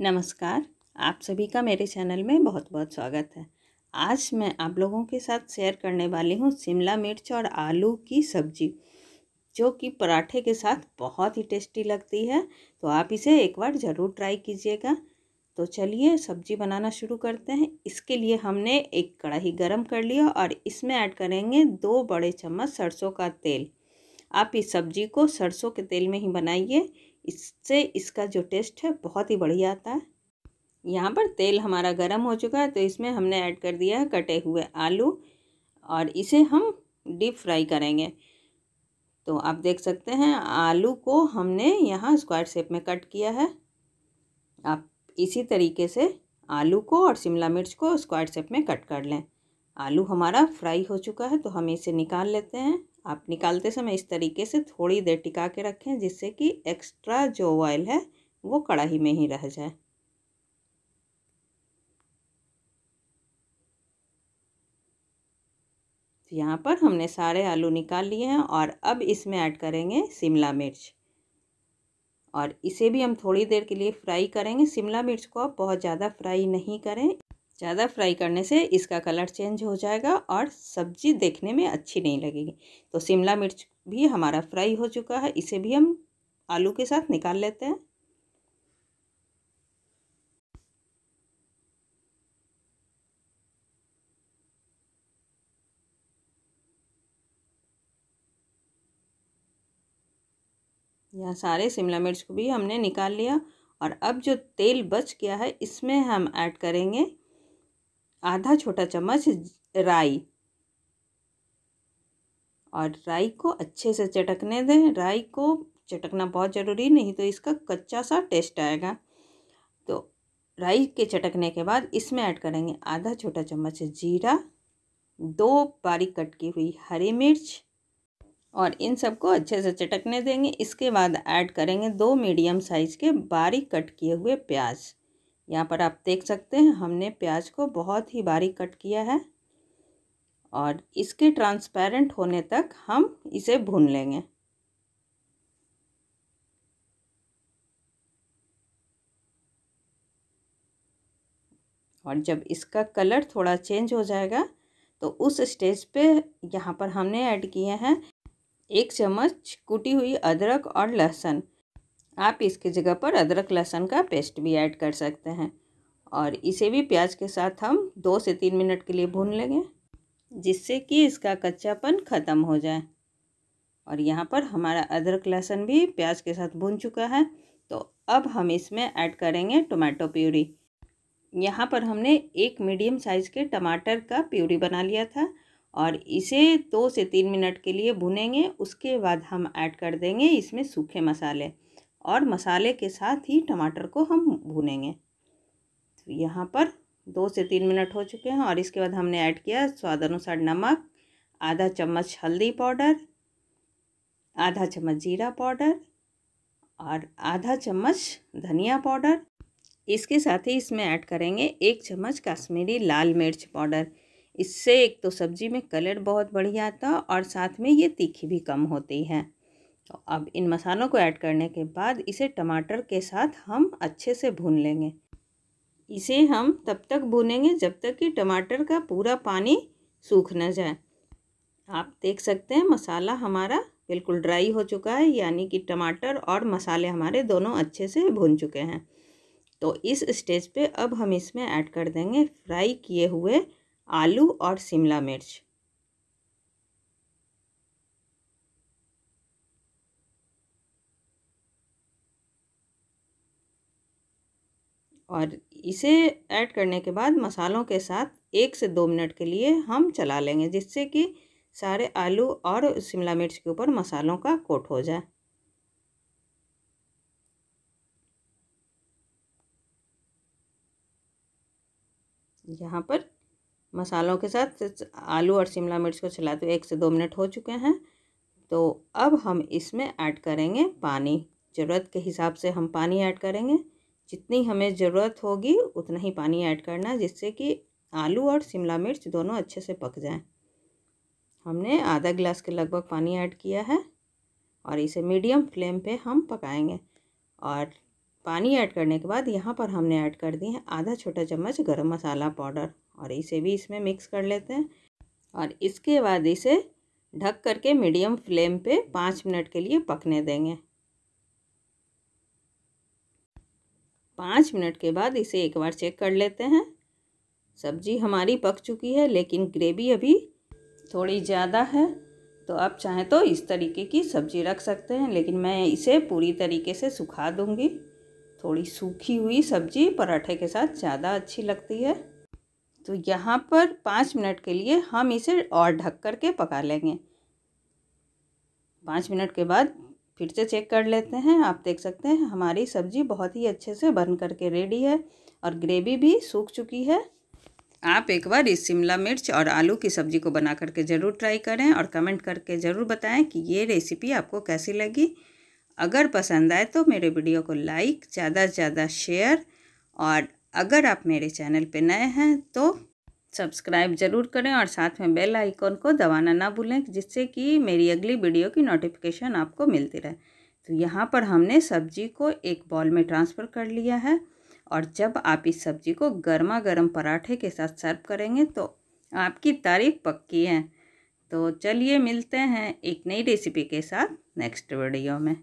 नमस्कार आप सभी का मेरे चैनल में बहुत बहुत स्वागत है आज मैं आप लोगों के साथ शेयर करने वाली हूँ शिमला मिर्च और आलू की सब्जी जो कि पराठे के साथ बहुत ही टेस्टी लगती है तो आप इसे एक बार ज़रूर ट्राई कीजिएगा तो चलिए सब्जी बनाना शुरू करते हैं इसके लिए हमने एक कढ़ाई गरम कर लिया और इसमें ऐड करेंगे दो बड़े चम्मच सरसों का तेल आप इस सब्जी को सरसों के तेल में ही बनाइए इससे इसका जो टेस्ट है बहुत ही बढ़िया आता है यहाँ पर तेल हमारा गर्म हो चुका है तो इसमें हमने ऐड कर दिया है कटे हुए आलू और इसे हम डीप फ्राई करेंगे तो आप देख सकते हैं आलू को हमने यहाँ स्क्वायर शेप में कट किया है आप इसी तरीके से आलू को और शिमला मिर्च को स्क्वायर शेप में कट कर लें आलू हमारा फ्राई हो चुका है तो हम इसे निकाल लेते हैं आप निकालते समय इस तरीके से थोड़ी देर टिका के रखें जिससे कि एक्स्ट्रा जो ऑयल है वो कढ़ाई में ही रह जाए तो यहाँ पर हमने सारे आलू निकाल लिए हैं और अब इसमें ऐड करेंगे शिमला मिर्च और इसे भी हम थोड़ी देर के लिए फ्राई करेंगे शिमला मिर्च को आप बहुत ज़्यादा फ्राई नहीं करें ज़्यादा फ्राई करने से इसका कलर चेंज हो जाएगा और सब्ज़ी देखने में अच्छी नहीं लगेगी तो शिमला मिर्च भी हमारा फ्राई हो चुका है इसे भी हम आलू के साथ निकाल लेते हैं यह सारे शिमला मिर्च को भी हमने निकाल लिया और अब जो तेल बच गया है इसमें हम ऐड करेंगे आधा छोटा चम्मच राई और राई को अच्छे से चटकने दें राई को चटकना बहुत ज़रूरी नहीं तो इसका कच्चा सा टेस्ट आएगा तो राई के चटकने के बाद इसमें ऐड करेंगे आधा छोटा चम्मच जीरा दो बारीक कट की हुई हरी मिर्च और इन सबको अच्छे से चटकने देंगे इसके बाद ऐड करेंगे दो मीडियम साइज़ के बारीक कट किए हुए प्याज यहाँ पर आप देख सकते हैं हमने प्याज को बहुत ही बारीक कट किया है और इसके ट्रांसपेरेंट होने तक हम इसे भून लेंगे और जब इसका कलर थोड़ा चेंज हो जाएगा तो उस स्टेज पे यहाँ पर हमने ऐड किए हैं एक चम्मच कूटी हुई अदरक और लहसुन आप इसकी जगह पर अदरक लहसुन का पेस्ट भी ऐड कर सकते हैं और इसे भी प्याज के साथ हम दो से तीन मिनट के लिए भून लेंगे जिससे कि इसका कच्चापन ख़त्म हो जाए और यहाँ पर हमारा अदरक लहसुन भी प्याज के साथ भून चुका है तो अब हम इसमें ऐड करेंगे टोमेटो प्यूरी यहाँ पर हमने एक मीडियम साइज़ के टमाटर का प्यूरी बना लिया था और इसे दो से तीन मिनट के लिए भुनेंगे उसके बाद हम ऐड कर देंगे इसमें सूखे मसाले और मसाले के साथ ही टमाटर को हम भूनेंगे तो यहाँ पर दो से तीन मिनट हो चुके हैं और इसके बाद हमने ऐड किया स्वाद अनुसार नमक आधा चम्मच हल्दी पाउडर आधा चम्मच जीरा पाउडर और आधा चम्मच धनिया पाउडर इसके साथ ही इसमें ऐड करेंगे एक चम्मच कश्मीरी लाल मिर्च पाउडर इससे एक तो सब्ज़ी में कलर बहुत बढ़िया आता और साथ में ये तीखी भी कम होती है तो अब इन मसालों को ऐड करने के बाद इसे टमाटर के साथ हम अच्छे से भून लेंगे इसे हम तब तक भूनेंगे जब तक कि टमाटर का पूरा पानी सूख न जाए आप देख सकते हैं मसाला हमारा बिल्कुल ड्राई हो चुका है यानी कि टमाटर और मसाले हमारे दोनों अच्छे से भून चुके हैं तो इस स्टेज पे अब हम इसमें ऐड कर देंगे फ्राई किए हुए आलू और शिमला मिर्च और इसे ऐड करने के बाद मसालों के साथ एक से दो मिनट के लिए हम चला लेंगे जिससे कि सारे आलू और शिमला मिर्च के ऊपर मसालों का कोट हो जाए यहाँ पर मसालों के साथ आलू और शिमला मिर्च को चलाते हुए एक से दो मिनट हो चुके हैं तो अब हम इसमें ऐड करेंगे पानी ज़रूरत के हिसाब से हम पानी ऐड करेंगे जितनी हमें ज़रूरत होगी उतना ही पानी ऐड करना जिससे कि आलू और शिमला मिर्च दोनों अच्छे से पक जाएं हमने आधा गिलास के लगभग पानी ऐड किया है और इसे मीडियम फ्लेम पे हम पकाएंगे और पानी ऐड करने के बाद यहाँ पर हमने ऐड कर दी है आधा छोटा चम्मच गरम मसाला पाउडर और इसे भी इसमें मिक्स कर लेते हैं और इसके बाद इसे ढक करके मीडियम फ्लेम पे पाँच मिनट के लिए पकने देंगे पाँच मिनट के बाद इसे एक बार चेक कर लेते हैं सब्जी हमारी पक चुकी है लेकिन ग्रेवी अभी थोड़ी ज़्यादा है तो आप चाहें तो इस तरीके की सब्ज़ी रख सकते हैं लेकिन मैं इसे पूरी तरीके से सुखा दूंगी थोड़ी सूखी हुई सब्ज़ी पराठे के साथ ज़्यादा अच्छी लगती है तो यहाँ पर पाँच मिनट के लिए हम इसे और ढक कर के पका लेंगे पाँच मिनट के बाद फिर से चेक कर लेते हैं आप देख सकते हैं हमारी सब्ज़ी बहुत ही अच्छे से बन करके रेडी है और ग्रेवी भी सूख चुकी है आप एक बार इस शिमला मिर्च और आलू की सब्ज़ी को बना करके ज़रूर ट्राई करें और कमेंट करके ज़रूर बताएं कि ये रेसिपी आपको कैसी लगी अगर पसंद आए तो मेरे वीडियो को लाइक ज़्यादा से ज़्यादा शेयर और अगर आप मेरे चैनल पर नए हैं तो सब्सक्राइब ज़रूर करें और साथ में बेल आइकॉन को दबाना ना भूलें जिससे कि मेरी अगली वीडियो की नोटिफिकेशन आपको मिलती रहे तो यहाँ पर हमने सब्जी को एक बॉल में ट्रांसफ़र कर लिया है और जब आप इस सब्जी को गर्मा गर्म पराठे के साथ सर्व करेंगे तो आपकी तारीफ पक्की है तो चलिए मिलते हैं एक नई रेसिपी के साथ नेक्स्ट वीडियो में